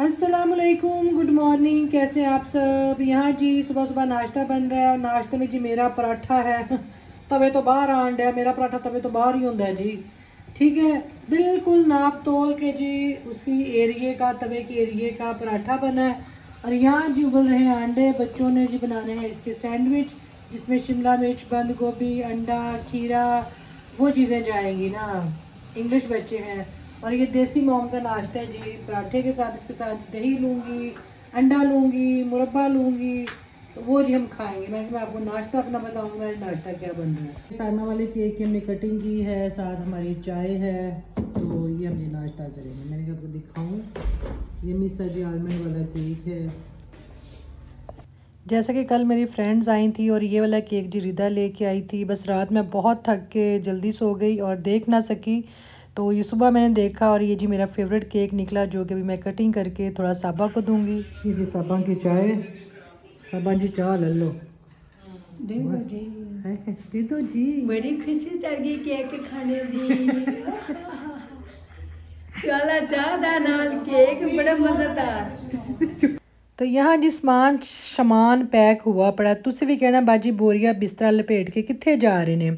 असलकुम good morning कैसे आप सब यहाँ जी सुबह सुबह नाश्ता बन रहा है और नाश्ते में जी मेरा पराठा है तवे तो बाहर आंड है मेरा पराठा तवे तो बाहर ही होंगे जी ठीक है बिल्कुल नाप तोल के जी उसकी एरिए का तवे के एरिए का पराठा बना है और यहाँ जी उबल रहे हैं अंडे बच्चों ने जी बनाने हैं इसके सैंडविच जिसमें शिमला मिर्च बंद गोभी अंडा खीरा वो चीज़ें जाएंगी ना इंग्लिश बच्चे हैं और ये देसी मोम का नाश्ता है जी पराठे के साथ इसके साथ दही लूँगी अंडा लूँगी मुरबा लूँगी तो वो जी हम खाएंगे मैं मैं आपको नाश्ता अपना बताऊँगा नाश्ता क्या बन रहा है सामा वाले केक की हमने कटिंग की है साथ हमारी चाय है तो ये हमने नाश्ता करेंगे मैंने आपको दिखाऊँ ये मिसा जी आलमंड वाला केक है जैसा कि कल मेरी फ्रेंड्स आई थी और ये वाला केक जी रिदा लेके आई थी बस रात में बहुत थक के जल्दी सो गई और देख ना सकी तो ये सुबह मैंने देखा और ये जी मेरा फेवरेट केक निकला जो कि अभी मैं कटिंग करके थोड़ा साबा को दूंगी ये जी साबा की चाय साबा जी चाय ले लो जी दे जी बड़ी खुशी चढ़ गई केक खाने दी तो यहाँ जी समान समान पैक हुआ पड़ा तुम भी कहना बाजी बोरिया बिस्तरा लपेट के कितने जा रहे हैं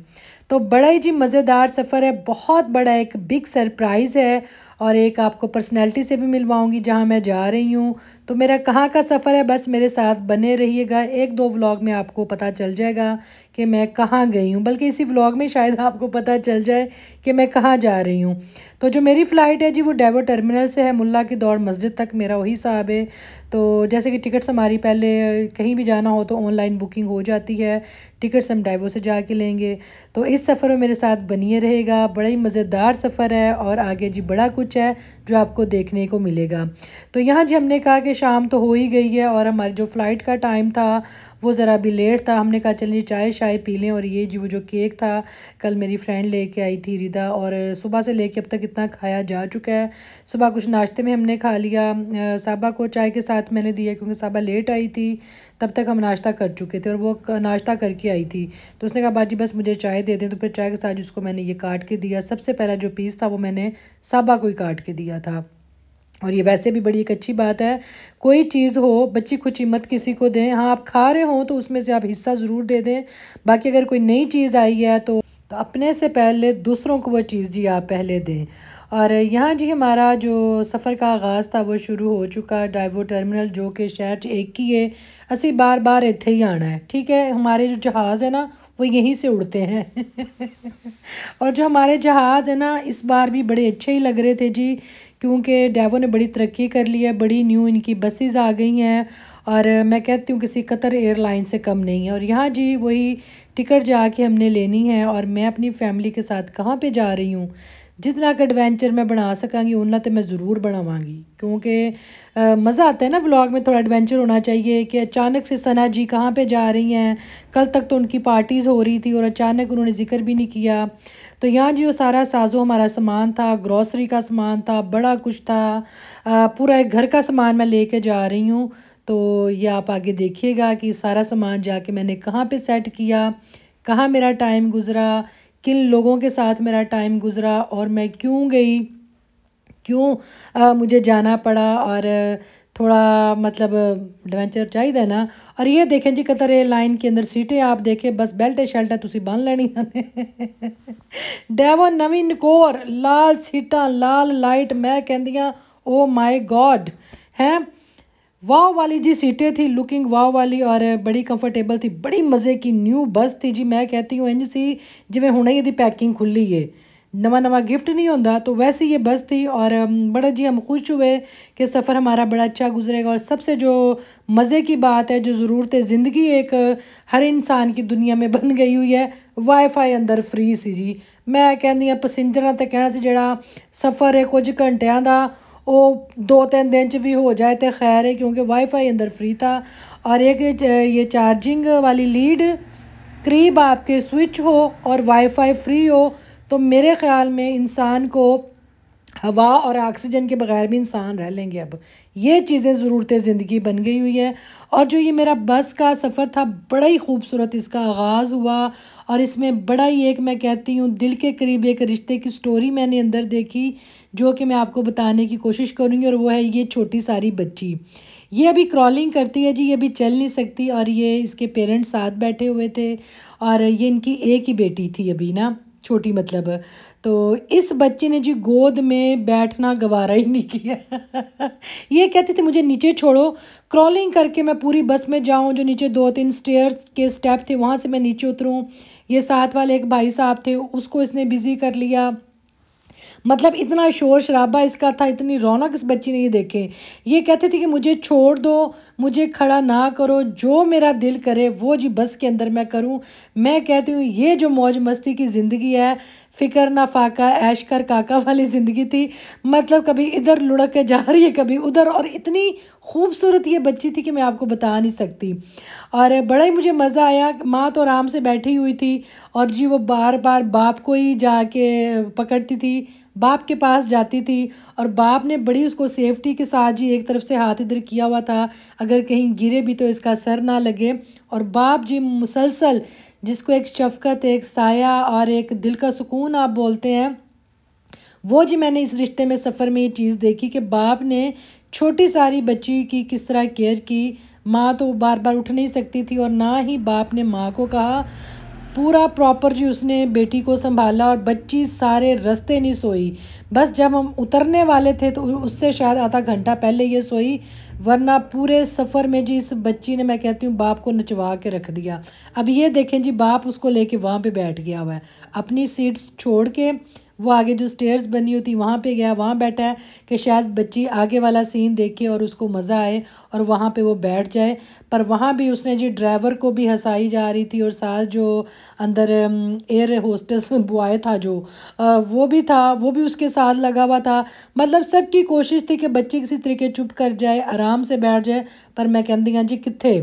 तो बड़ा ही जी मज़ेदार सफ़र है बहुत बड़ा एक बिग सरप्राइज़ है और एक आपको पर्सनैलिटी से भी मिलवाऊँगी जहाँ मैं जा रही हूँ तो मेरा कहाँ का सफ़र है बस मेरे साथ बने रहिएगा एक दो व्लॉग में आपको पता चल जाएगा कि मैं कहाँ गई हूँ बल्कि इसी व्लॉग में शायद आपको पता चल जाए कि मैं कहाँ जा रही हूँ तो जो मेरी फ़्लाइट है जी वो डेवो टर्मिनल से है मुला की दौड़ मस्जिद तक मेरा वही साहब है तो जैसे कि टिकट्स हमारी पहले कहीं भी जाना हो तो ऑनलाइन बुकिंग हो जाती है टिकट्स हम डाइवो से जा के लेंगे तो इस सफ़र में मेरे साथ बनिए रहेगा बड़ा ही मज़ेदार सफ़र है और आगे जी बड़ा कुछ कुछ है जो आपको देखने को मिलेगा तो यहाँ जी हमने कहा कि शाम तो हो ही गई है और हमारी जो फ़्लाइट का टाइम था वो ज़रा भी लेट था हमने कहा चलिए चाय शाय पी लें और ये जो जो केक था कल मेरी फ्रेंड लेके आई थी रिदा और सुबह से लेके अब तक इतना खाया जा चुका है सुबह कुछ नाश्ते में हमने खा लिया साबा को चाय के साथ मैंने दिया क्योंकि साबा लेट आई थी तब तक हम नाश्ता कर चुके थे और वो नाश्ता करके आई थी तो उसने कहा बाजी बस मुझे चाय दे दें तो फिर चाय के साथ उसको मैंने ये काट के दिया सबसे पहला जो पीस था वो मैंने साबा को ही काट के दिया था और ये वैसे भी बड़ी एक अच्छी बात है कोई चीज़ हो बच्ची खुची मत किसी को दें हाँ आप खा रहे हो तो उसमें से आप हिस्सा ज़रूर दे दें बाकी अगर कोई नई चीज़ आई है तो तो अपने से पहले दूसरों को वो चीज़ जी आप पहले दें और यहाँ जी हमारा जो सफ़र का आगाज़ था वो शुरू हो चुका डाइवो टर्मिनल जो कि शहर एक ही है असी बार बार इतें ही आना है ठीक है हमारे जो जहाज़ है ना वो यहीं से उड़ते हैं और जो हमारे जहाज़ है ना इस बार भी बड़े अच्छे ही लग रहे थे जी क्योंकि डैवो ने बड़ी तरक्की कर ली है बड़ी न्यू इनकी बसेस आ गई हैं और मैं कहती हूँ किसी कतर एयरलाइन से कम नहीं है और यहाँ जी वही टिकट जाके हमने लेनी है और मैं अपनी फ़ैमिली के साथ कहाँ पे जा रही हूँ जितना क एडवेंचर मैं बना सकांगी उन्ना तो मैं ज़रूर बनावगी क्योंकि मज़ा आता है ना व्लॉग में थोड़ा एडवेंचर होना चाहिए कि अचानक से सना जी कहाँ पे जा रही हैं कल तक तो उनकी पार्टीज़ हो रही थी और अचानक उन्होंने जिक्र भी नहीं किया तो यहाँ जी वो सारा साजो हमारा सामान था ग्रॉसरी का सामान था बड़ा कुछ था पूरा एक घर का सामान मैं ले जा रही हूँ तो ये आप आगे देखिएगा कि सारा सामान जाके मैंने कहाँ पे सेट किया कहाँ मेरा टाइम गुज़रा किन लोगों के साथ मेरा टाइम गुज़रा और मैं क्यों गई क्यों मुझे जाना पड़ा और थोड़ा मतलब एडवेंचर चाहिए ना और ये देखें जी कतर लाइन के अंदर सीटें आप देखें बस बेल्ट शेल्ट तुम बन लेनी डेवन नवीन नकोर लाल सीटा लाल लाइट मैं कहती हाँ ओ माई गॉड हैं वाह वाली जी सीटें थी लुकिंग वाह वाली और बड़ी कंफर्टेबल थी बड़ी मज़े की न्यू बस थी जी मैं कहती हूँ इंज सी जिमें हूँ यदि पैकिंग खुली है नवा नवा गिफ्ट नहीं होता तो वैसे ये बस थी और बड़ा जी हम खुश हुए कि सफ़र हमारा बड़ा अच्छा गुजरेगा और सबसे जो मज़े की बात है जो ज़रूरत है ज़िंदगी एक हर इंसान की दुनिया में बन गई हुई है वाईफाई अंदर फ्री सी जी मैं कहती हाँ पसेंजर तो कहना सी जोड़ा सफ़र है कुछ घंटिया का वो दो तीन दिन भी हो जाए तो खैर है क्योंकि वाईफाई अंदर फ्री था और एक ये चार्जिंग वाली लीड करीब आपके स्विच हो और वाईफाई फ्री हो तो मेरे ख्याल में इंसान को हवा और ऑक्सीजन के बगैर भी इंसान रह लेंगे अब ये चीज़ें ज़रूरत ज़िंदगी बन गई हुई है और जो ये मेरा बस का सफ़र था बड़ा ही खूबसूरत इसका आगाज़ हुआ और इसमें बड़ा ही एक मैं कहती हूँ दिल के करीब एक रिश्ते की स्टोरी मैंने अंदर देखी जो कि मैं आपको बताने की कोशिश करूँगी और वो है ये छोटी सारी बच्ची ये अभी क्रॉलिंग करती है जी ये अभी चल नहीं सकती और ये इसके पेरेंट्स साथ बैठे हुए थे और ये इनकी एक ही बेटी थी अभी ना छोटी मतलब तो इस बच्चे ने जी गोद में बैठना गवारा ही नहीं किया ये कहते थे मुझे नीचे छोड़ो क्रॉलिंग करके मैं पूरी बस में जाऊं जो नीचे दो तीन स्टेयर के स्टेप थे वहाँ से मैं नीचे उतरूँ ये साथ वाले एक भाई साहब थे उसको इसने बिज़ी कर लिया मतलब इतना शोर शराबा इसका था इतनी रौनक इस बच्ची ने ये देखे ये कहते थे कि मुझे छोड़ दो मुझे खड़ा ना करो जो मेरा दिल करे वो जी बस के अंदर मैं करूं मैं कहती हूँ ये जो मौज मस्ती की ज़िंदगी है फ़िक्र ना फाका ऐश कर काका वाली ज़िंदगी थी मतलब कभी इधर लुढ़क के जा रही है कभी उधर और इतनी खूबसूरत ये बच्ची थी कि मैं आपको बता नहीं सकती और बड़ा ही मुझे मज़ा आया माँ तो आराम से बैठी हुई थी और जी वो बार बार बाप को ही जाके पकड़ती थी बाप के पास जाती थी और बाप ने बड़ी उसको सेफ्टी के साथ जी एक तरफ से हाथ इधर किया हुआ था अगर कहीं गिरे भी तो इसका सर ना लगे और बाप जी मुसलसल जिसको एक शफकत एक साया और एक दिल का सुकून आप बोलते हैं वो जी मैंने इस रिश्ते में सफ़र में ये चीज़ देखी कि बाप ने छोटी सारी बच्ची की किस तरह केयर की माँ तो बार बार उठ नहीं सकती थी और ना ही बाप ने माँ को कहा पूरा प्रॉपर जी उसने बेटी को संभाला और बच्ची सारे रास्ते नहीं सोई बस जब हम उतरने वाले थे तो उससे शायद आधा घंटा पहले ये सोई वरना पूरे सफ़र में जी इस बच्ची ने मैं कहती हूँ बाप को नचवा के रख दिया अब ये देखें जी बाप उसको लेके वहाँ पे बैठ गया हुआ है अपनी सीट छोड़ के वो आगे जो स्टेयर्स बनी हुई थी वहाँ पे गया वहाँ बैठा है कि शायद बच्ची आगे वाला सीन देखे और उसको मज़ा आए और वहाँ पे वो बैठ जाए पर वहाँ भी उसने जी ड्राइवर को भी हंसाई जा रही थी और साथ जो अंदर एयर होस्टेस बॉय था जो वो भी था वो भी उसके साथ लगा हुआ था मतलब सबकी कोशिश थी कि बच्ची किसी तरीके चुप कर जाए आराम से बैठ जाए पर मैं कहती हाँ जी कितने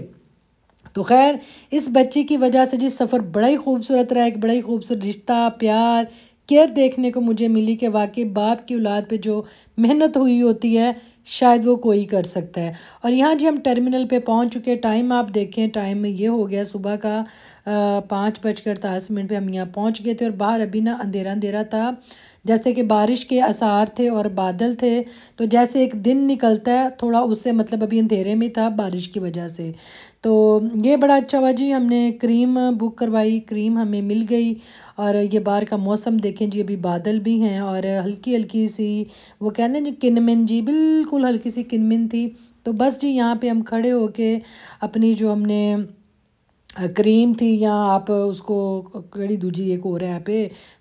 तो खैर इस बच्ची की वजह से जी सफ़र बड़ा ही खूबसूरत रहा एक बड़ा ही खूबसूरत रिश्ता प्यार केयर देखने को मुझे मिली कि वाकई बाप की औलाद पे जो मेहनत हुई होती है शायद वो कोई कर सकता है और यहाँ जी हम टर्मिनल पे पहुँच चुके हैं टाइम आप देखें टाइम में ये हो गया सुबह का पाँच बजकर दस मिनट पे हम यहाँ पहुँच गए थे और बाहर अभी ना अंधेरा अंधेरा था जैसे कि बारिश के आसार थे और बादल थे तो जैसे एक दिन निकलता है थोड़ा उससे मतलब अभी अंधेरे में था बारिश की वजह से तो ये बड़ा अच्छा हुआ जी हमने क्रीम बुक करवाई क्रीम हमें मिल गई और ये बाहर का मौसम देखें जी अभी बादल भी हैं और हल्की हल्की सी वो कह ना जो किनमिन जी बिल्कुल हल्की सी किनमिन थी तो बस जी यहाँ पे हम खड़े होके अपनी जो हमने क्रीम थी या आप उसको कड़ी दूजी एक हो रहा है पे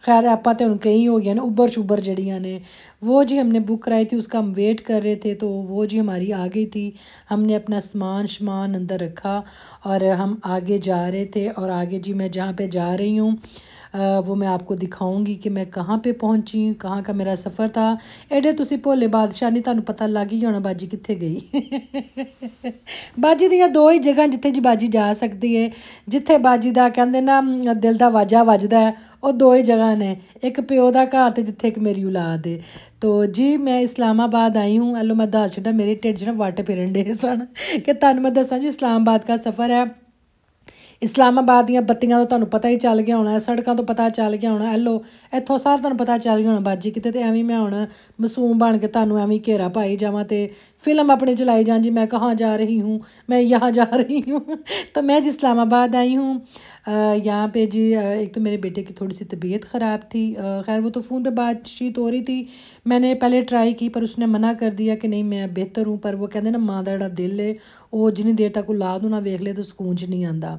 खैर आप तो हूँ कहीं हो गया ना उबर शुबर जड़िया ने वो जी हमने बुक कराई थी उसका हम वेट कर रहे थे तो वो जी हमारी आ गई थी हमने अपना सामान शमान अंदर रखा और हम आगे जा रहे थे और आगे जी मैं जहाँ पे जा रही हूँ ਉਹ ਮੈਂ ਆਪਕੋ ਦਿਖਾਉਂਗੀ ਕਿ ਮੈਂ ਕਹਾਂ ਪੇ ਪਹੁੰਚੀ ਕਹਾਂ ਕਾ ਮੇਰਾ ਸਫ਼ਰ ਤਾਂ ਐਡੇ ਤੁਸੀਂ ਭੋਲੇ ਬਾਦਸ਼ਾਹ ਨਹੀਂ ਤੁਹਾਨੂੰ ਪਤਾ ਲੱਗ ਹੀ ਹੋਣਾ ਬਾਜੀ ਕਿੱਥੇ ਗਈ ਬਾਜੀ ਦੀਆਂ ਦੋ ਹੀ ਜਗ੍ਹਾ ਜਿੱਥੇ ਜੀ ਬਾਜੀ ਜਾ ਸਕਦੀ ਹੈ ਜਿੱਥੇ ਬਾਜੀ ਦਾ ਕਹਿੰਦੇ ਨਾ ਦਿਲ ਦਾ ਵਾਜਾ ਵੱਜਦਾ ਉਹ ਦੋ ਹੀ ਜਗ੍ਹਾ ਨੇ ਇੱਕ ਪਿਓ ਦਾ ਘਰ ਤੇ ਜਿੱਥੇ ਇੱਕ ਮੇਰੀ ਔਲਾਦ ਹੈ ਤੋ ਜੀ ਮੈਂ ਇਸਲਾਮਾਬਾਦ ਆਈ ਹੂੰ ਅਲੋ ਮਦਾਸ ਜਿਹੜਾ ਮੇਰੇ ਢਿੱਡ ਜਿਹੜਾ ਵਾਟਰ ਵਾਟੇ ਦੇ ਸਨ ਕਿ ਤੁਹਾਨੂੰ ਮੈਂ ਦੱਸਾਂ ਜੀ ਇਸਲਾਮਾਬਾਦ ਦਾ ਸਫ਼ਰ ਹੈ इस्लामाबाद दत्तियां तो ਤੋਂ पता ही चल गया होना सड़कों ਸੜਕਾਂ तो पता चल गया होना ਹੋਣਾ इतों ਇੱਥੋਂ ਸਾਰ पता चल गया होना बाजी कितने तो एवं मैं ਮੈਂ ਹੁਣ ਮਾਸੂਮ ਬਣ ਕੇ ਤੁਹਾਨੂੰ ਐਵੇਂ ਘੇਰਾ ਪਾਈ ਜਾਵਾਂ फिल्म अपने चलाई जा जी मैं कहाँ जा रही हूँ मैं यहाँ जा रही हूँ तो मैं जी इस्लामाबाद आई हूँ यहाँ पे जी एक तो मेरे बेटे की थोड़ी सी तबीयत ख़राब थी खैर वो तो फ़ोन पे बातचीत हो रही थी मैंने पहले ट्राई की पर उसने मना कर दिया कि नहीं मैं बेहतर हूँ पर वो कहते ना माँ दा दिल है वो जितनी देर तक ਔਲਾਦ ਨੂੰ ना ਵੇਖ ले तो ਸਕੂਨ नहीं ਨਹੀਂ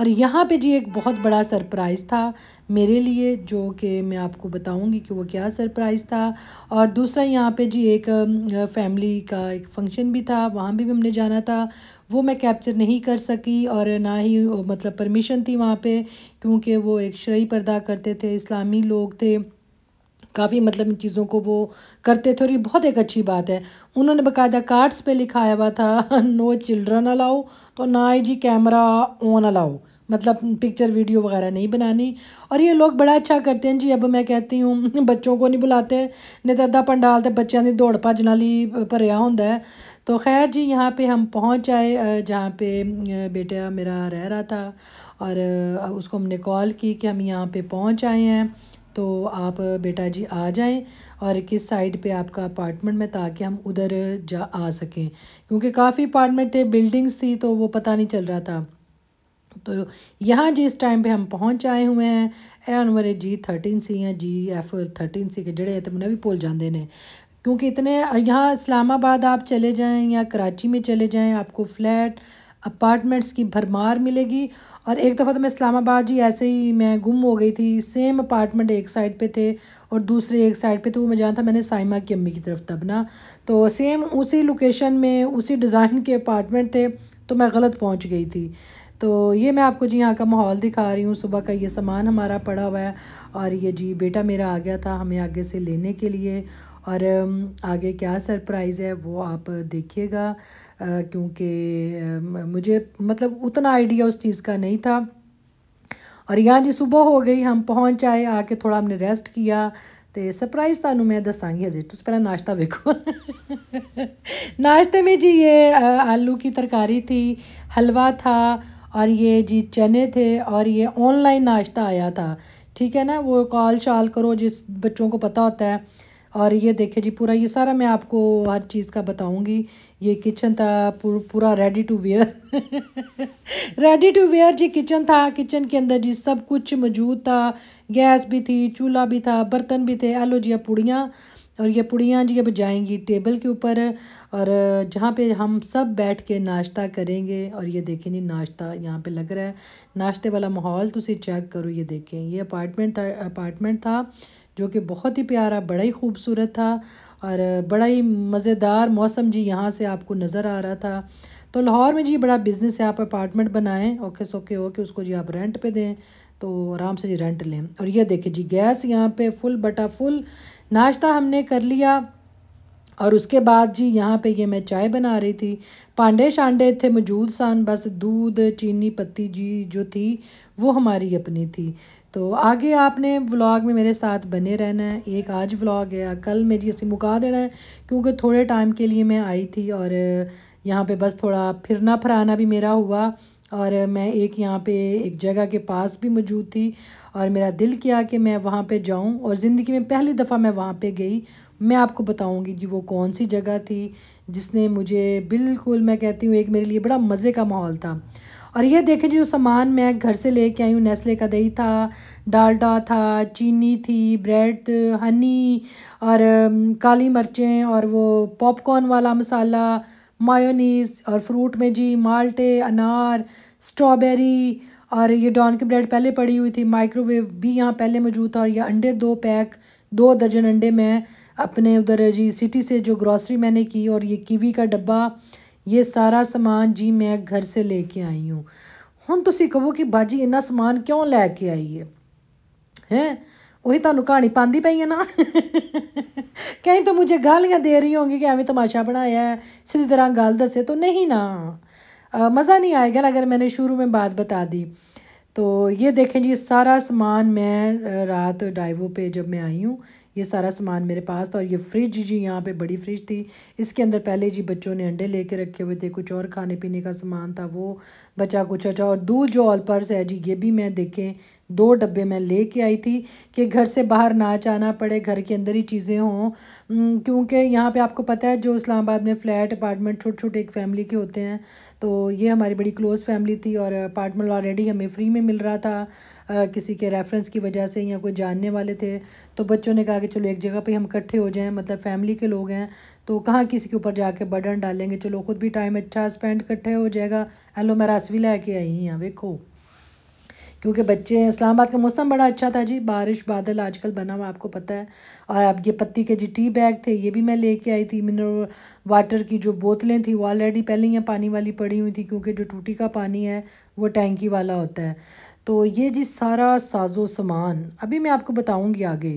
और यहाँ पे जी एक बहुत बड़ा सरप्राइज़ था मेरे लिए जो कि मैं आपको बताऊंगी कि वो क्या सरप्राइज़ था और दूसरा यहाँ पे जी एक फैमिली का एक फंक्शन भी था वहाँ भी हमने जाना था वो मैं कैप्चर नहीं कर सकी और ना ही मतलब परमिशन थी वहाँ पे क्योंकि वो एक शरय पर्दा करते थे इस्लामी लोग थे काफ़ी मतलब इन चीज़ों को वो करते थे और ये बहुत एक अच्छी बात है उन्होंने बाकायदा कार्ड्स पे लिखा हुआ था नो चिल्ड्रन अलाउ तो ना ही जी कैमरा ऑन अलाउ मतलब पिक्चर वीडियो वगैरह नहीं बनानी और ये लोग बड़ा अच्छा करते हैं जी अब मैं कहती हूँ बच्चों को नहीं बुलाते नहीं तो अद्धा पंडाल तो बच्चों की दौड़ भज नाली भरिया हों है तो खैर जी यहाँ पे हम पहुँच आए जहाँ पे बेटा मेरा रह रहा था और उसको हमने कॉल की कि हम यहाँ पे पहुँच आए हैं तो आप बेटा जी आ जाएं और किस साइड पे आपका अपार्टमेंट में ताकि हम उधर जा आ सकें क्योंकि काफ़ी अपार्टमेंट थे बिल्डिंग्स थी तो वो पता नहीं चल रहा था तो यहाँ जिस टाइम पे हम पहुँच आए हुए हैं एन मेरे जी थर्टीन सी या जी एफ थर्टीन सी के जड़े तो मैं भी भुल जाते हैं क्योंकि इतने यहाँ इस्लामाबाद आप चले जाएँ या कराची में चले जाएँ आपको फ्लैट अपार्टमेंट्स की भरमार मिलेगी और एक दफ़ा तो मैं इस्लामाबाद जी ऐसे ही मैं गुम हो गई थी सेम अपार्टमेंट एक साइड पे थे और दूसरे एक साइड पे तो वो मैं जाना था मैंने साइमा की अम्मी की तरफ तब ना तो सेम उसी लोकेशन में उसी डिज़ाइन के अपार्टमेंट थे तो मैं गलत पहुँच गई थी तो ये मैं आपको जी यहाँ का माहौल दिखा रही हूँ सुबह का ये सामान हमारा पड़ा हुआ है और ये जी बेटा मेरा आ गया था हमें आगे से लेने के लिए और आगे क्या सरप्राइज़ है वो आप देखिएगा क्योंकि मुझे मतलब उतना आइडिया उस चीज़ का नहीं था और यहाँ जी सुबह हो गई हम पहुँच आए आके थोड़ा हमने रेस्ट किया तो सरप्राइज तू मैं दसागी अजय तुम पहले नाश्ता वेखो नाश्ते में जी ये आलू की तरकारी थी हलवा था और ये जी चने थे और ये ऑनलाइन नाश्ता आया था ठीक है ना वो कॉल शाल करो जिस बच्चों को पता होता है और ये देखे जी पूरा ये सारा मैं आपको हर चीज़ का बताऊंगी ये किचन था पूर, पूरा ready to wear ready to wear जी किचन था किचन के अंदर जी सब कुछ मौजूद था गैस भी थी चूल्हा भी था बर्तन भी थे आलो जी पुड़ियाँ और ये पुड़ियाँ जी अब जाएंगी टेबल के ऊपर और जहाँ पे हम सब बैठ के नाश्ता करेंगे और ये देखें नहीं नाश्ता यहाँ पे लग रहा है नाश्ते वाला माहौल तुम तो चेक करो ये देखें ये अपार्टमेंट था अपार्टमेंट था जो कि बहुत ही प्यारा बड़ा ही खूबसूरत था और बड़ा ही मज़ेदार मौसम जी यहाँ से आपको नज़र आ रहा था तो लाहौर में जी बड़ा बिज़नेस है आप अपार्टमेंट बनाएं ओके सोके ओके उसको जी आप रेंट पे दें तो आराम से जी रेंट लें और ये देखें जी गैस यहाँ पे फुल बटा फुल नाश्ता हमने कर लिया और उसके बाद जी यहाँ पे ये मैं चाय बना रही थी पांडे शांडे थे मौजूद सान बस दूध चीनी पत्ती जी जो थी वो हमारी अपनी थी तो आगे आपने व्लॉग में मेरे साथ बने रहना है एक आज व्लॉग है कल मेरी इसे मुका देना है क्योंकि थोड़े टाइम के लिए मैं आई थी और यहाँ पे बस थोड़ा फिरना फराना भी मेरा हुआ और मैं एक यहाँ पे एक जगह के पास भी मौजूद थी और मेरा दिल किया कि मैं वहाँ पे जाऊँ और ज़िंदगी में पहली दफ़ा मैं वहाँ पे गई मैं आपको बताऊंगी जी वो कौन सी जगह थी जिसने मुझे बिल्कुल मैं कहती हूँ एक मेरे लिए बड़ा मज़े का माहौल था और ये देखें जो सामान मैं घर से लेके आई हूँ नेस्ले का दही था डालडा था चीनी थी ब्रेड हनी और काली मिर्चें और वो पॉपकॉर्न वाला मसाला मायोनीस और फ्रूट में जी माल्टे अनार स्ट्रॉबेरी और ये डॉन की ब्रेड पहले पड़ी हुई थी माइक्रोवेव भी यहाँ पहले मौजूद था और ये अंडे दो पैक दो दर्जन अंडे मैं अपने उधर जी सिटी से जो ग्रॉसरी मैंने की और ये कीवी का डब्बा ये सारा सामान जी मैं घर से ले आई हूँ हूँ तुम कहो कि बाजी इन्ना समान क्यों लैके आई है हैं वही तो कहानी ਕਹਾਣੀ ਪਾਉਂਦੀ है ना कहीं तो मुझे गालियाँ दे रही होंगी कि एवं तमाशा बनाया है सीधी तरह ਤਰ੍ਹਾਂ दसे तो नहीं ना मज़ा नहीं आएगा अगर मैंने शुरू में बात बता दी तो ये देखें जी सारा सामान मैं रात डाइवो पे जब मैं आई हूँ ये सारा सामान मेरे पास था और ये फ्रिज जी यहाँ पे बड़ी फ्रिज थी इसके अंदर पहले जी बच्चों ने अंडे लेके रखे हुए थे कुछ और खाने पीने का सामान था वो बचा कुछ अच्छा और दूध जो ऑल पर्स है जी ये भी मैं देखें दो डब्बे मैं ले के आई थी कि घर से बाहर ना जाना पड़े घर के अंदर ही चीज़ें हों क्योंकि यहाँ पे आपको पता है जो इस्लामाबाद में फ़्लैट अपार्टमेंट छोटे छोटे एक फैमिली के होते हैं तो ये हमारी बड़ी क्लोज़ फैमिली थी और अपार्टमेंट ऑलरेडी हमें फ्री में मिल रहा था आ, किसी के रेफरेंस की वजह से या कोई जानने वाले थे तो बच्चों ने कहा कि चलो एक जगह पर हम इकट्ठे हो जाएँ मतलब फैमिली के लोग हैं तो कहाँ किसी के ऊपर जाके बर्डन डालेंगे चलो खुद भी टाइम अच्छा स्पेंड इकट्ठे हो जाएगा एलो मैं रस भी लैके आई हाँ वेखो क्योंकि बच्चे इस्लामाबाद का मौसम बड़ा अच्छा था जी बारिश बादल आजकल बना हुआ आपको पता है और आप ये पत्ती के जी टी बैग थे ये भी मैं लेके आई थी मिनरल वाटर की जो बोतलें थी वो ऑलरेडी पहले ही पानी वाली पड़ी हुई थी क्योंकि जो टूटी का पानी है वो टैंकी वाला होता है तो ये जी सारा साजो सामान अभी मैं आपको बताऊँगी आगे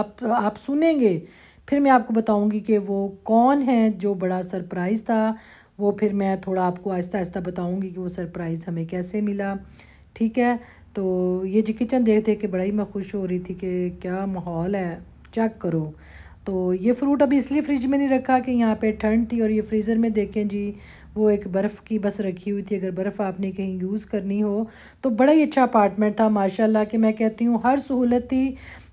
आप आप सुनेंगे फिर मैं आपको बताऊँगी कि वो कौन है जो बड़ा सरप्राइज़ था वो फिर मैं थोड़ा आपको आहिस्ता आहिस्ता बताऊँगी कि वो सरप्राइज़ हमें कैसे मिला ठीक है तो ये जी किचन देख देख के बड़ा ही मैं खुश हो रही थी कि क्या माहौल है चेक करो तो ये फ्रूट अभी इसलिए फ्रिज में नहीं रखा कि यहाँ पे ठंड थी और ये फ्रीज़र में देखें जी वो एक बर्फ़ की बस रखी हुई थी अगर बर्फ़ आपने कहीं यूज़ करनी हो तो बड़ा ही अच्छा अपार्टमेंट था माशाल्लाह कि मैं कहती हूँ हर सहूलत थी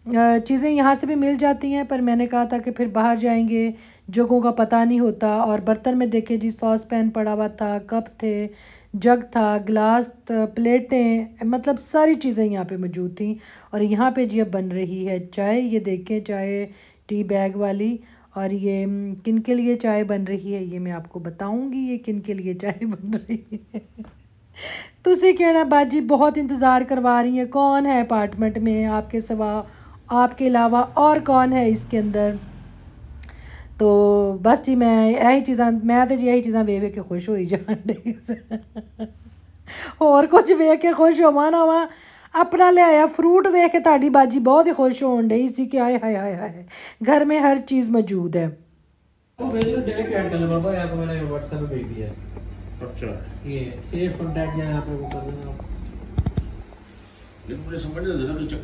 चीज़ें यहाँ से भी मिल जाती हैं पर मैंने कहा था कि फिर बाहर जाएंगे जगहों का पता नहीं होता और बर्तन में देखें जी सॉस पैन पड़ा हुआ था कप थे जग था गिलास प्लेटें मतलब सारी चीज़ें यहाँ पे मौजूद थी और यहाँ पे जी अब बन रही है चाय ये देखें चाय टी बैग वाली और ये किन के लिए चाय बन रही है ये मैं आपको बताऊँगी ये किन के लिए चाय बन रही है तुसी कहना बाजी बहुत इंतज़ार करवा रही है कौन है अपार्टमेंट में आपके सवा आपके अलावा और कौन है इसके अंदर तो बस जी मैं यही चीज़ा मैं तो जी यही चीज़ा वे वे के खुश होई जान और कुछ ਕੁਝ के खुश ਖੁਸ਼ ਹੋਵਾਂ ਨਾ अपना ले आया फ्रूट वेख के ताड़ी बाजी बहुत ही खुश हो रही सी कि आए हाय हाय हाय घर में हर चीज़ मौजूद है अच्छा।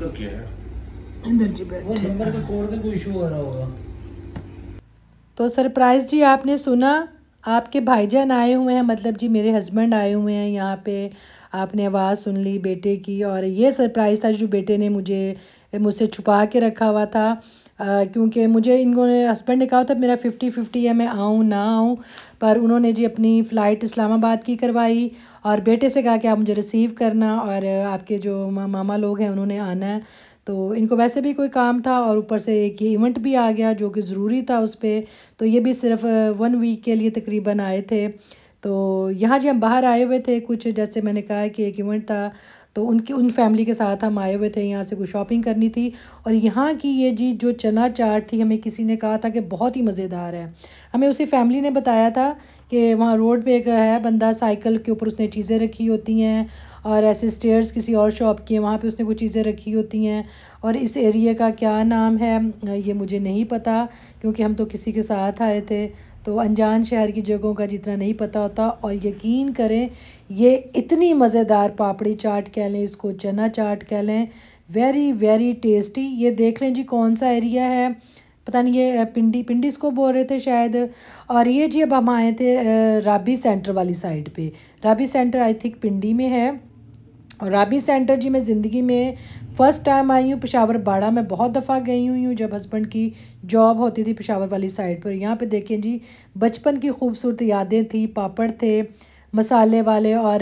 तो अंदर जी बैठे नंबर का कोड कोई इशू हो रहा होगा तो सरप्राइज जी आपने सुना आपके भाईजान आए हुए हैं मतलब जी मेरे हस्बैंड आए हुए हैं यहाँ पे आपने आवाज़ सुन ली बेटे की और ये सरप्राइज़ था जो बेटे ने मुझे मुझसे छुपा के रखा हुआ था क्योंकि मुझे इन्होंने हस्बैंड ने कहा था मेरा फ़िफ्टी फ़िफ्टी है मैं आऊँ ना आऊँ पर उन्होंने जी अपनी फ़्लाइट इस्लामाबाद की करवाई और बेटे से कहा कि आप मुझे रिसीव करना और आपके जो मामा लोग हैं उन्होंने आना है तो इनको वैसे भी कोई काम था और ऊपर से एक ये इवेंट भी आ गया जो कि ज़रूरी था उस पर तो ये भी सिर्फ वन वीक के लिए तकरीबन आए थे तो यहाँ जी हम बाहर आए हुए थे कुछ जैसे मैंने कहा कि एक इवेंट था तो उनकी उन फैमिली के साथ हम आए हुए थे यहाँ से कुछ शॉपिंग करनी थी और यहाँ की ये जी जो चना चाट थी हमें किसी ने कहा था कि बहुत ही मज़ेदार है हमें उसी फैमिली ने बताया था कि वहाँ रोड पे एक है बंदा साइकिल के ऊपर उसने चीज़ें रखी होती हैं और ऐसे स्टेयर्स किसी और शॉप की हैं वहाँ पे उसने कुछ चीज़ें रखी होती हैं और इस एरिया का क्या नाम है ये मुझे नहीं पता क्योंकि हम तो किसी के साथ आए थे तो अनजान शहर की जगहों का जितना नहीं पता होता और यकीन करें ये इतनी मज़ेदार पापड़ी चाट कह लें इसको चना चाट कह लें वेरी वेरी टेस्टी ये देख लें जी कौन सा एरिया है पता नहीं ये पिंडी पिंडी इसको बोल रहे थे शायद और ये जी अब हम आए थे राबी सेंटर वाली साइड पे राबी सेंटर आई थिंक पिंडी में है और राबी सेंटर जी मैं ज़िंदगी में फ़र्स्ट टाइम आई हूँ पेशावर बाड़ा मैं बहुत दफ़ा गई हुई हूँ जब हस्बैंड की जॉब होती थी पेशावर वाली साइड पर यहाँ पे देखें जी बचपन की खूबसूरत यादें थी पापड़ थे मसाले वाले और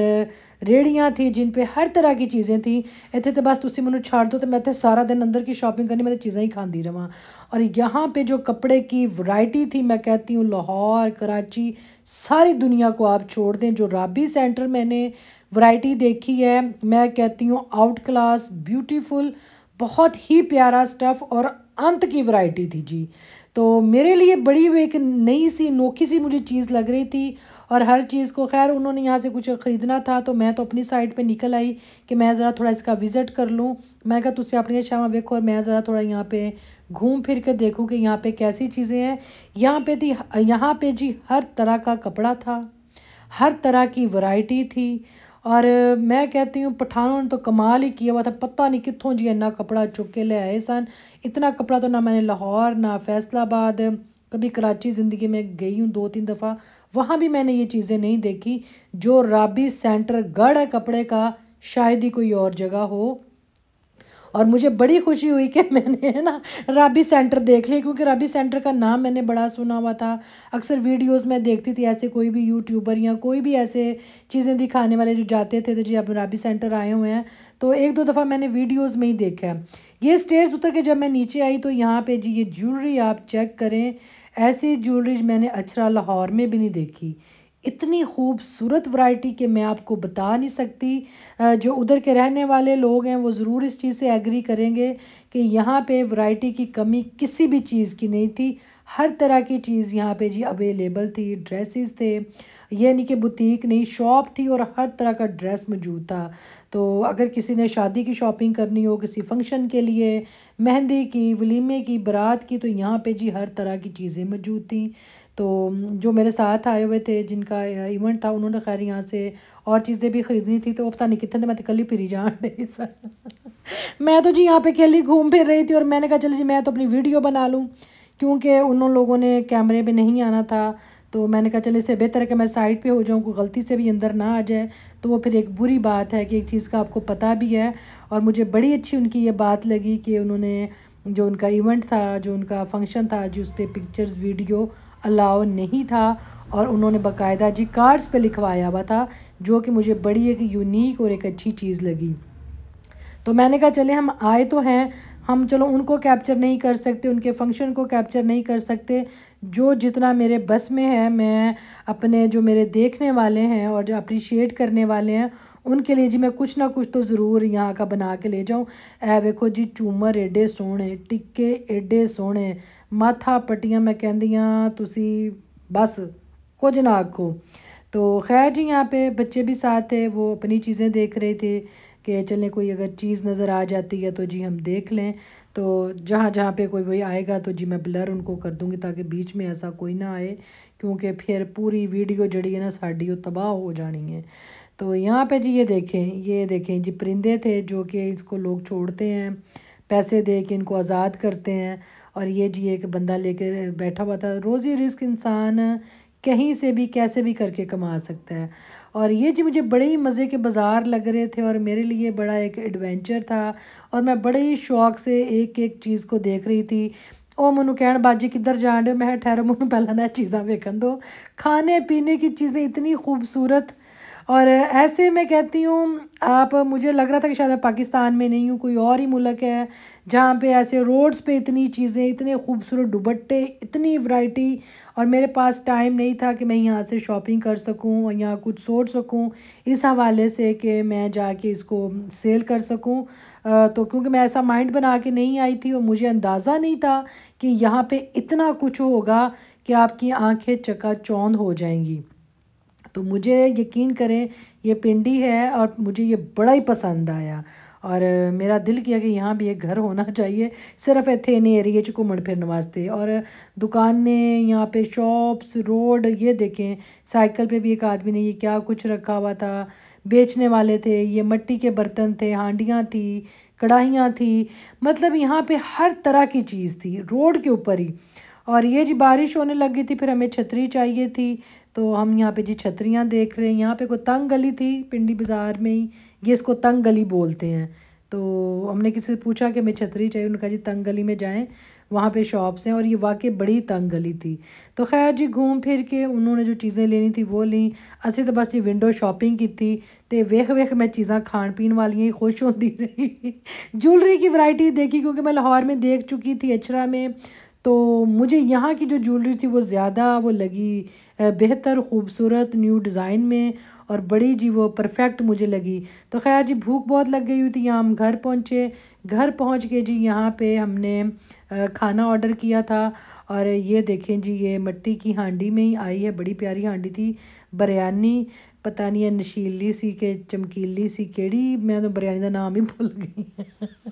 रेड़ियाँ थी जिन पे हर तरह की चीज़ें थी इतने तो बस तुम मैं छाड़ दो तो मैं इतने सारा दिन अंदर की शॉपिंग करनी मैं चीज़ें ही खादी रहा और यहाँ पर जो कपड़े की वैरायटी थी मैं कहती हूँ लाहौर कराची सारी दुनिया को आप छोड़ दें जो राबी सेंटर मैंने वैरायटी देखी है मैं कहती हूँ आउट क्लास ब्यूटीफुल बहुत ही प्यारा स्टफ़ और अंत की वैरायटी थी जी तो मेरे लिए बड़ी वो एक नई सी नोखी सी मुझे चीज़ लग रही थी और हर चीज़ को खैर उन्होंने यहाँ से कुछ ख़रीदना था तो मैं तो अपनी साइड पे निकल आई कि मैं ज़रा थोड़ा इसका विज़िट कर लूँ मैं कहा तुझसे अपनी शाम देखो और मैं ज़रा थोड़ा यहाँ पे घूम फिर के देखूँ कि यहाँ पे कैसी चीज़ें हैं यहाँ पे थी यहाँ पे जी हर तरह का कपड़ा था हर तरह की वराइटी थी और मैं कहती हूँ पठानों ने तो कमाल ही किया हुआ था पता नहीं कितों जी इन्ना कपड़ा चुक के ले आए सन इतना कपड़ा तो ना मैंने लाहौर ना फैसलाबाद कभी कराची ज़िंदगी में गई हूँ दो तीन दफ़ा वहाँ भी मैंने ये चीज़ें नहीं देखी जो राबी सेंटर गढ़ है कपड़े का शायद ही कोई और जगह हो और मुझे बड़ी खुशी हुई कि मैंने है ना राबी सेंटर देख लिया क्योंकि राबी सेंटर का नाम मैंने बड़ा सुना हुआ था अक्सर वीडियोस में देखती थी ऐसे कोई भी यूट्यूबर या कोई भी ऐसे चीज़ें दिखाने वाले जो जाते थे तो जी अब राबी सेंटर आए हुए हैं तो एक दो दफ़ा मैंने वीडियोज़ में ही देखा है ये स्टेज उतर के जब मैं नीचे आई तो यहाँ पर जी ये ज्वेलरी आप चेक करें ऐसी ज्वेलरी मैंने अचरा लाहौर में भी नहीं देखी इतनी खूबसूरत वैरायटी के मैं आपको बता नहीं सकती जो उधर के रहने वाले लोग हैं वो ज़रूर इस चीज़ से एग्री करेंगे कि यहाँ पे वैरायटी की कमी किसी भी चीज़ की नहीं थी हर तरह की चीज़ यहाँ पे जी अवेलेबल थी ड्रेसेस थे यानी नहीं कि बुटीक नहीं शॉप थी और हर तरह का ड्रेस मौजूद था तो अगर किसी ने शादी की शॉपिंग करनी हो किसी फंक्शन के लिए मेहंदी की वलीमे की बारात की तो यहाँ पे जी हर तरह की चीज़ें मौजूद थी तो जो मेरे साथ आए हुए थे जिनका इवेंट था उन्होंने खैर यहाँ से और चीज़ें भी ख़रीदनी थी तो पता नहीं कितने मैं तो कल ही फिर जान दे सर मैं तो जी यहाँ पे अकेली घूम फिर रही थी और मैंने कहा चलो जी मैं तो अपनी वीडियो बना लूँ क्योंकि उन लोगों ने कैमरे पे नहीं आना था तो मैंने कहा चलो इससे बेहतर है कि मैं साइड पे हो जाऊँ कोई गलती से भी अंदर ना आ जाए तो वो फिर एक बुरी बात है कि एक चीज़ का आपको पता भी है और मुझे बड़ी अच्छी उनकी ये बात लगी कि उन्होंने जो उनका इवेंट था जो उनका फंक्शन था जी उस पर पिक्चर्स वीडियो अलाउ नहीं था और उन्होंने बाकायदा जी कार्ड्स पे लिखवाया हुआ था जो कि मुझे बड़ी एक यूनिक और एक अच्छी चीज़ लगी तो मैंने कहा चले हम आए तो हैं हम चलो उनको कैप्चर नहीं कर सकते उनके फंक्शन को कैप्चर नहीं कर सकते जो जितना मेरे बस में है मैं अपने जो मेरे देखने वाले हैं और जो अप्रिशिएट करने वाले हैं उनके लिए जी मैं कुछ ना कुछ तो ज़रूर यहाँ का बना के ले जाऊँ ए वेखो जी चूमर एडे सोहने टिक्के एडे सोने माथा पट्टियाँ मैं कह दी तुसी बस कुछ ना आखो तो खैर जी यहाँ पे बच्चे भी साथ थे वो अपनी चीज़ें देख रहे थे कि चलें कोई अगर चीज़ नज़र आ जाती है तो जी हम देख लें तो जहाँ जहाँ पे कोई वही आएगा तो जी मैं ब्लर उनको कर दूँगी ताकि बीच में ऐसा कोई ना आए क्योंकि फिर पूरी वीडियो जड़ी है ना साड़ी तबाह हो जानी है तो यहाँ पे जी ये देखें ये देखें जी परिंदे थे जो कि इसको लोग छोड़ते हैं पैसे दे के इनको आज़ाद करते हैं और ये जी एक बंदा लेके बैठा हुआ था रोज़ी रिस्क इंसान कहीं से भी कैसे भी करके कमा सकता है और ये जी मुझे बड़े ही मज़े के बाज़ार लग रहे थे और मेरे लिए बड़ा एक एडवेंचर था और मैं बड़े ही शौक से एक एक चीज़ को देख रही थी ਉਹ कह बाजी किधर ਕਿੱਧਰ रहे हो मैं ਠਹਿਰੋ ਮੈਨੂੰ पहला ना चीज़ा वेखन दो खाने पीने की चीज़ें इतनी खूबसूरत और ऐसे मैं कहती हूँ आप मुझे लग रहा था कि शायद मैं पाकिस्तान में नहीं हूँ कोई और ही मुल्क है जहाँ पे ऐसे रोड्स पे इतनी चीज़ें इतने खूबसूरत दुबट्टे इतनी वैरायटी और मेरे पास टाइम नहीं था कि मैं यहाँ से शॉपिंग कर सकूँ और यहाँ कुछ सोच सकूँ इस हवाले से कि मैं जाके इसको सेल कर सकूँ तो क्योंकि मैं ऐसा माइंड बना के नहीं आई थी और मुझे अंदाज़ा नहीं था कि यहाँ पर इतना कुछ होगा कि आपकी आंखें चौंद हो जाएंगी तो मुझे यकीन करें ये पिंडी है और मुझे ये बड़ा ही पसंद आया और मेरा दिल किया कि यहाँ भी एक घर होना चाहिए सिर्फ इतने इन एरिए घूम फिरने वास्ते और दुकानें यहाँ पे शॉप्स रोड ये देखें साइकिल पे भी एक आदमी ने ये क्या कुछ रखा हुआ था बेचने वाले थे ये मट्टी के बर्तन थे हांडियाँ थी कढ़ाइयाँ थी मतलब यहाँ पे हर तरह की चीज़ थी रोड के ऊपर ही और ये जी बारिश होने लगी थी फिर हमें छतरी चाहिए थी तो हम यहाँ पे जी छतरियाँ देख रहे हैं यहाँ पे कोई तंग गली थी पिंडी बाज़ार में ही ये इसको तंग गली बोलते हैं तो हमने किसी से पूछा कि हमें छतरी चाहिए उनका जी तंग गली में जाएँ वहाँ पे शॉप्स हैं और ये वाकई बड़ी तंग गली थी तो खैर जी घूम फिर के उन्होंने जो चीज़ें लेनी थी वो ली असें तो बस जी विंडो शॉपिंग की थी तो वेख वेख मैं चीज़ा खान पीन वाली ही खुश होती रही ज्वेलरी की वैरायटी देखी क्योंकि मैं लाहौर में देख चुकी थी अचरा में तो मुझे यहाँ की जो ज्वेलरी थी वो ज़्यादा वो लगी बेहतर खूबसूरत न्यू डिज़ाइन में और बड़ी जी वो परफेक्ट मुझे लगी तो खैर जी भूख बहुत लग गई हुई थी यहाँ हम घर पहुँचे घर पहुँच के जी यहाँ पे हमने खाना ऑर्डर किया था और ये देखें जी ये मट्टी की हांडी में ही आई है बड़ी प्यारी हांडी थी बिरयानी पता नहीं है नशीली सी के चमकीली सी केड़ी मैं तो बिरयानी का नाम ही भूल गई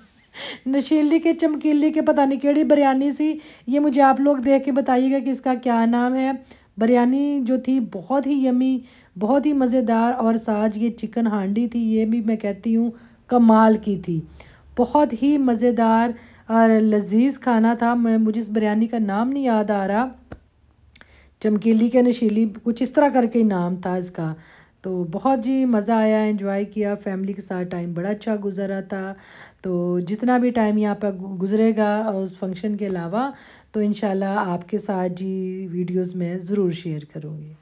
नशीली के चमकीली के पता नहीं कि बिरयानी सी ये मुझे आप लोग देख के बताइएगा कि इसका क्या नाम है बिरयानी जो थी बहुत ही यमी बहुत ही मज़ेदार और साज ये चिकन हांडी थी ये भी मैं कहती हूँ कमाल की थी बहुत ही मज़ेदार और लजीज खाना था मैं मुझे इस बिरयानी का नाम नहीं याद आ रहा चमकीली के नशीली कुछ इस तरह करके नाम था इसका तो बहुत जी मज़ा आया एंजॉय किया फैमिली के साथ टाइम बड़ा अच्छा गुजरा था तो जितना भी टाइम यहाँ पर गुजरेगा उस फंक्शन के अलावा तो इन आपके साथ जी वीडियोस में ज़रूर शेयर करूँगी